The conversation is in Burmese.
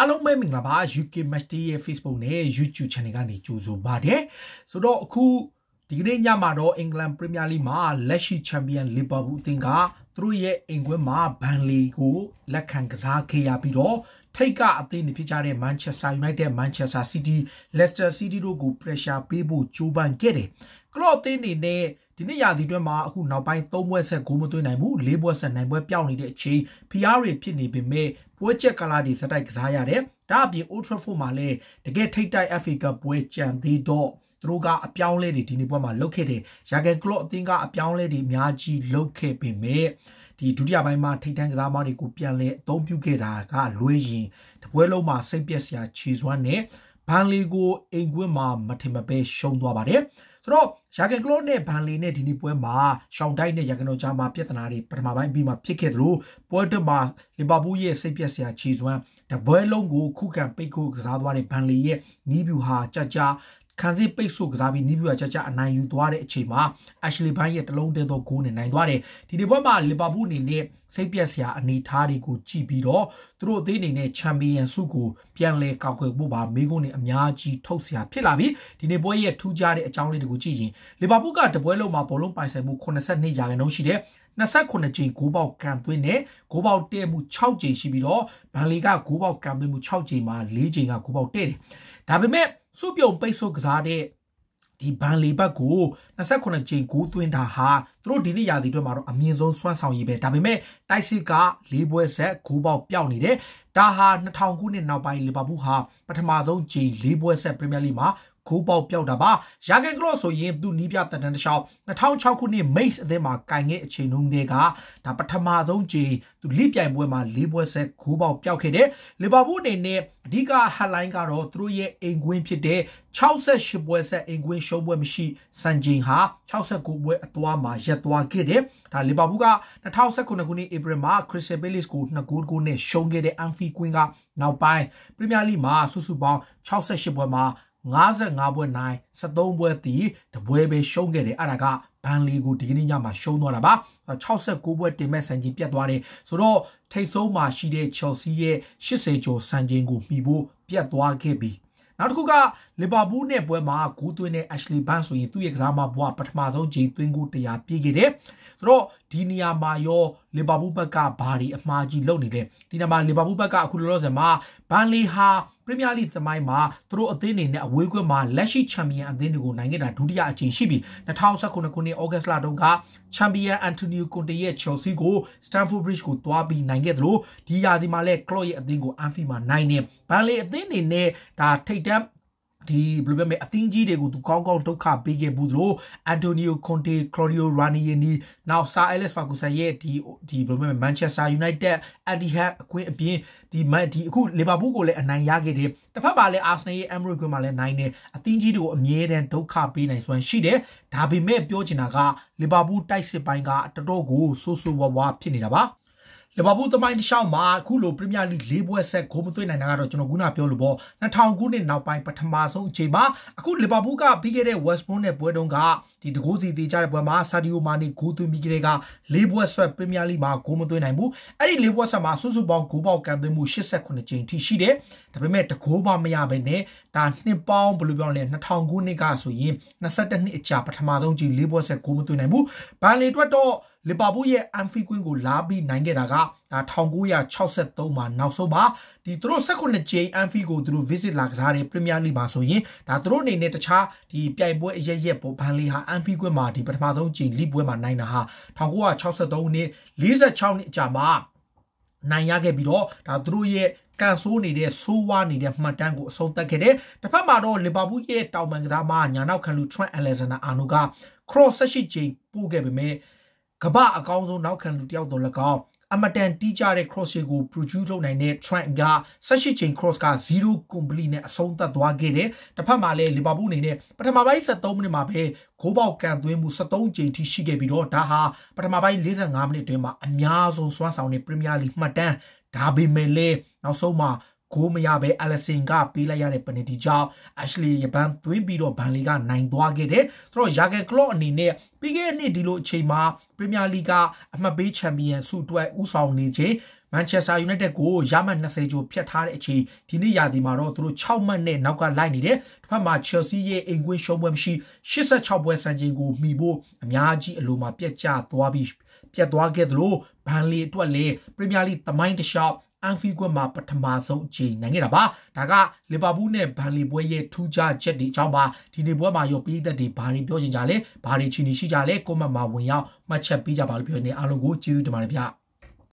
အားလုံးပဲမင်္ဂလာပါ UK Master ရဲ့ Facebook နဲ့ YouTube Channel ကနေကြိုဆိုပါတယ်ဆိုတော့အခုဒီကနေ့ညမှာတော့ England Premier League မှာလက်ရှိ Champion Liverpool အသင်းကသူတို့ရဲ့အိမ်ကွင်းမှာ Burnley ကိုလက်ခံကစားခဲ့ရပြီးတော့ထိတ်ကအသင်းတွေဖြစ်ကြတဲ့ Manchester United, Manchester City, Leicester City တို့ကို pressure ပေးဖို့ကြိုးပမ်းခဲ့တယ်ကလော့အသင်းနေနဲ့ဒီနေ့ရာသီတွင်းမှာအခုနောက်ပိုင်း၃ပွဲဆက်ဂိုးမသွင်းနိုင်ဘူး၄ပွဲဆက်နိုင်ပွဲပျောက်နေတဲ့အချိန်ဖီအားတွေဖြစ်နေပေမဲ့ပွဲချက်ကလာဒီစတိုက်ကစားရတယ်။ဒါအပြင် Old Trafford မှာလည်းတကယ်ထိတ်တိုက် FA Cup ပွဲကြံသေးတော့သူတို့ကအပြောင်းလဲတွေဒီနေ့ပွဲမှာလုပ်ခဲ့တယ်။ရာဂန်ကလော့အသင်းကအပြောင်းလဲတွေအများကြီးလုပ်ခဲ့ပေမဲ့ဒီဒုတိယပိုင်းမှာထိတ်တန့်ကစားမတွေကိုပြန်လဲအသုံးပြုခဲ့တာကလွေးရင်တပွဲလုံးမှာစိတ်ပျက်စရာခြေစွမ်းနဲ့ဘန်လီကိုအိမ်ကွင်းမှာမထင်မပဲရှုံးသွားပါတယ်။ဆိုတော့ယာကန်ကလော့နဲ့ဘန်လီနဲ့ဒီနေ့ပွဲမှာရှောင်းတိုက်နဲ့ယာကန်တို့ကြားမှာပြဿနာတွေပထမပိုင်းပြီးမှဖြစ်ခဲ့သလိုပွဲတစ်မှာလီဗာပူးရဲ့စိတ်ပြက်စရာခြေစွမ်းတပွဲလုံးကိုခုခံပိတ်ကိုကစားသွားတဲ့ဘန်လီရဲ့နီးဗျူဟာကြကြခံစစ်ပိတ်ဆို့ကစားပြီးနီးပြူရချာချာအနိုင်ယူသွားတဲ့အချိန်မှာ Ashley Barnes ရဲ့တလုံးတဲသောဂိုးနဲ့နိုင်သွားတယ်ဒီဒီဘက်မှာလီဗာပူးအနေနဲ့စိတ်ပြက်စရာအနေအထားတွေကိုကြည့်ပြီးတော့သူတို့အသေးအနေနဲ့ချန်ပီယံဆုကိုပြန်လဲကောက်ွယ်ဖို့ပါမိကုန်းနဲ့အများကြီးထုတ်စရာဖြစ်လာပြီဒီနေ့ပွဲရဲ့ထူးခြားတဲ့အကြောင်းလေးတွေကိုကြည့်ရင်လီဗာပူးကတပွဲလုံးမှာဘောလုံးပိုင်ဆိုင်မှု82ရာခိုင်နှုန်းရှိတယ်29ကြိမ်ဂိုးပေါက်ကန်သွင်းနဲ့ဂိုးပေါက်တဲ့မှု6ကြိမ်ရှိပြီးတော့ဘန်လီကဂိုးပေါက်ကန်သွင်းမှု6ကြိမ်မှာ4ကြိမ်ကဂိုးပေါက်တဲ့တယ်ဒါပေမဲ့စုပြုံပိတ်ဆို့ကစားတဲ့ဒီဘန်လီဘက်ကို28ကြိမ်ကိုသွင်းတာဟာသူတို့ဒီနေ့ရာသီအတွက်မှာတော့အမြင့်ဆုံးစွမ်းဆောင်ရည်ပဲဒါပေမဲ့တိုက်စစ်က၄ပွဲဆက်ဂိုးပေါက်ပျောက်နေတယ်ဒါဟာ2000ခုနှစ်နောက်ပိုင်းလီဗာပူးဟာပထမဆုံးကြိမ်၄ပွဲဆက်ပရီးမီးယားလိမှာဂိုးပေါက်ပြောက်တာပါရာဂန်ကလော့ဆိုရင်သူနီးပြတန်တန်းတစ်လျှောက်2006ခုနှစ် Mace အသင်းမှာကင်ခဲ့အချိန်လုံးတည်းကဒါပထမဆုံးချိန်သူလိပြိုင်ပွဲမှာ၄ပွဲဆက်ဂိုးပေါက်ပြောက်ခဲ့တယ်လီဗာပူးအနေနဲ့အဓိက headline ကတော့သူတို့ရဲ့အိမ်ကွင်းဖြစ်တဲ့68ပွဲဆက်အိမ်ကွင်းရှုံးပွဲမရှိစံချိန်ဟာ69ပွဲအသွားမှာရပ်သွားခဲ့တယ်ဒါလီဗာပူးက2019ခုနှစ်ဧပြီမှာ Crystal Palace ကို2ဂိုးကိုနဲ့ရှုံးခဲ့တဲ့ Anfield Queen ကနောက်ပိုင်း Premier League မှာစုစုပေါင်း68ပွဲမှာ55ပွဲနိုင်73ပွဲတီတပွဲပဲရှုံးခဲ့တယ်အဲ့ဒါကဘန်လီကိုဒီကနေ့ညမှာရှုံးသွားတာပါ69ပွဲတင်မဲ့ဆန်ဂျင်ပြတ်သွားတယ်ဆိုတော့ထိတ်ဆုံးမှာရှိတဲ့ Chelsea ရဲ့80ကျော်ဆန်ဂျင်ကိုမှီဖို့ပြတ်သွားခဲ့ပြီနောက်တစ်ခုကလီဗာပူးနဲ့ပွဲမှာဂိုးသွင်းတဲ့ Ashley Barnes ဆိုရင်သူ့ရဲ့ကစားမဘွားပထမဆုံးဂျိန်သွင်းကိုတရားပြေးခဲ့တယ်ဆိုတော့ဒီနေရာမှာရောလီဗာပူးဘက်ကဘာတွေအမှားကြီးလုပ်နေလဲဒီနေ့မှာလီဗာပူးဘက်ကအခုလောလောဆယ်မှာဘန်လီဟာပရီးမီးယားလိသမိုင်းမှာသူတို့အသင်းတွေနဲ့အဝေးကွင်းမှာလက်ရှိချန်ပီယံအသင်းတွေကိုနိုင်ခဲ့တာဒုတိယအကြိမ်ရှိပြီး2019ခုနှစ်ဩဂတ်စ်လတုန်းကချန်ပီယံအန်တိုနီယိုကွန်တေရဲ့ Chelsea ကို Stamford Bridge ကိုတွားပြီးနိုင်ခဲ့တယ်လို့ဒီရာသီမှာလည်း Klopp ရဲ့အသင်းကို Anfield မှာနိုင်နေဘန်လီအသင်းတွေနဲ့ဒါထိပ်တန်းဒီဘယ်လိုပြောမလဲအသင်းကြီးတွေကိုသူကောင်းကောင်းဒုက္ခပေးခဲ့ဘူးလို့အန်တိုနီယိုကွန်တေခရိုလီယိုရာနီယနီနောက်ဆာအဲလက်စ်ဖာဂူဆန်ရဲ့ဒီဒီဘယ်လိုပြောမလဲမန်ချက်စတာယူနိုက်တက်အတီဟတ်အခွင့်အပြင်ဒီမန်ဒီအခုလီဗာပူးကိုလည်းအနိုင်ရခဲ့တယ်တစ်ဖက်မှာလည်းအာဆနယ်ရဲ့အမ်ရီကွင်းမှာလည်းနိုင်တယ်အသင်းကြီးတွေကိုအမြဲတမ်းဒုက္ခပေးနိုင်စွမ်းရှိတယ်ဒါပေမဲ့ပြောချင်တာကလီဗာပူးတိုက်စစ်ပိုင်းကတော်တော်ကိုဆိုးဆိုးဝါးဝါဖြစ်နေတာပါလီဗာပူးသမိုင်းတစ်လျှောက်မှာအခုလိုပရီးမီယာလိ၄ပွဲဆက်ဂိုးမသွင်းနိုင်တာကတော့ကျွန်တော်ခုနပြောလို့ပေါ့2009ခုနှစ်နောက်ပိုင်းပထမဆုံးအချိန်မှာအခုလီဗာပူးကပြီးခဲ့တဲ့ West Brom နဲ့ပွဲတုန်းကဒီတကိုးစီတေးကြတဲ့ပွဲမှာဆာဒီယိုမာနီဂိုးသွင်းပြီးကလေးက၄ပွဲဆက်ပရီးမီယာလိမှာဂိုးမသွင်းနိုင်ဘူးအဲ့ဒီ၄ပွဲဆက်မှာစုစုပေါင်းဂိုးပေါက်ကန်သွင်းမှု89ကြိမ်ထိရှိတယ်ဒါပေမဲ့တကိုးမှမရဘဲနဲ့ဒါနှစ်ပေါင်းဘယ်လိုပြောလဲ2009ခုနှစ်ကဆိုရင်21နှစ်အကြာပထမဆုံးကြိမ်၄ပွဲဆက်ဂိုးမသွင်းနိုင်ဘူးဘန်လီအတွက်တော့လီဗာပူးရဲ့ Anfield ကွင်းကိုလာပြီးနိုင်ခဲ့တာက1963မှာနောက်ဆုံးပါဒီသူတို့18ကြိမ် Anfield ကိုသူတို့ visit လာကစားတဲ့ Premier League မှာဆိုရင်ဒါသူတို့အနေနဲ့တခြားဒီပြိုင်ပွဲအရရက်ပေါ်ဘန်လီဟာ Anfield ကွင်းမှာဒီပထမဆုံးကြိမ် League ပွဲမှာနိုင်တာဟာ1963ခုနှစ်46နှစ်အကြာမှာနိုင်ရခဲ့ပြီးတော့ဒါသူတို့ရဲ့ကန်ဆိုးနေတဲ့ဆိုးဝါးနေတဲ့မှတ်တမ်းကိုအဆုံးသတ်ခဲ့တယ်။တစ်ဖက်မှာတော့လီဗာပူးရဲ့တောင်ပန်ကစားမညာနောက်ခံလူ Trent Alexander-Arnold က cross 18ကြိမ်ပို့ခဲ့ပေမဲ့ကမ္ဘာအကောင်းဆုံးနောက်ခံလူတယောက်တော်၎င်းအမတန်တီးကြတဲ့ cross တွေကို produce လုပ်နိုင်တဲ့ Trent က16ချိန် cross က0 complete နဲ့အဆုံးသတ်သွားခဲ့တယ်။တစ်ဖက်မှာလည်း Liverpool အနေနဲ့ပထမပိုင်း73မိနစ်မှာပဲဂိုးပေါက်ကန်သွင်းမှု73ချိန်ထိရှိခဲ့ပြီးတော့ဒါဟာပထမပိုင်း45မိနစ်အတွင်းမှာအများဆုံးစွမ်းဆောင်တဲ့ Premier League မှတ်တမ်းဒါပေမဲ့လည်းနောက်ဆုံးမှာဂိုးမရဘဲအလက်ဆင်ကပေးလိုက်ရတဲ့ပနတီကြောင့် Ashley ရပန်းသွင်းပြီးတော့ဘန်လီကနိုင်သွားခဲ့တယ်။ဆိုတော့ရာဂယ်ကလော့အနေနဲ့ပြီးခဲ့တဲ့နှစ်ဒီလိုအချိန်မှာပရီးမီယာလီဂအမှတ်ပေးချန်ပီယံဆုအတွက်ဦးဆောင်နေခြင်းမန်ချက်စတာယူနိုက်တက်ကိုရမှတ်20ကျော်ဖြတ်ထားတဲ့အချိန်ဒီနေ့ရာသီမှာတော့သူတို့6မှတ်နဲ့နောက်ကလိုက်နေတယ်။တစ်ဖက်မှာ Chelsea ရဲ့အင်ကွင်းရှုံးပွဲမရှိ86ပွဲစံချိန်ကိုမှီဖို့အများကြီးအလိုမှာပြက်ကျသွားပြီးပြက်သွားခဲ့သလိုဘန်လီအတွက်လည်းပရီးမီယာလိသမိုင်းတစ်လျှောက်အန်ဖီကွန်းမှာပထမဆုံးအကြိမ်နိုင်ခဲ့တာပါဒါကလီဗာပူးနဲ့ဘန်လီပွဲရဲ့ထူးခြားချက်တွေအကြောင်းပါဒီနေ့ပွဲမှာရောပြည်သက်တွေဘာတွေပြောချင်ကြလဲဘာတွေချီနေရှိကြလဲကွန်မန့်မှာဝင်ရောက်မှတ်ချက်ပေးကြပါလို့ပြောနေအားလုံးကိုကျေးဇူးတင်ပါတယ်ဗျာ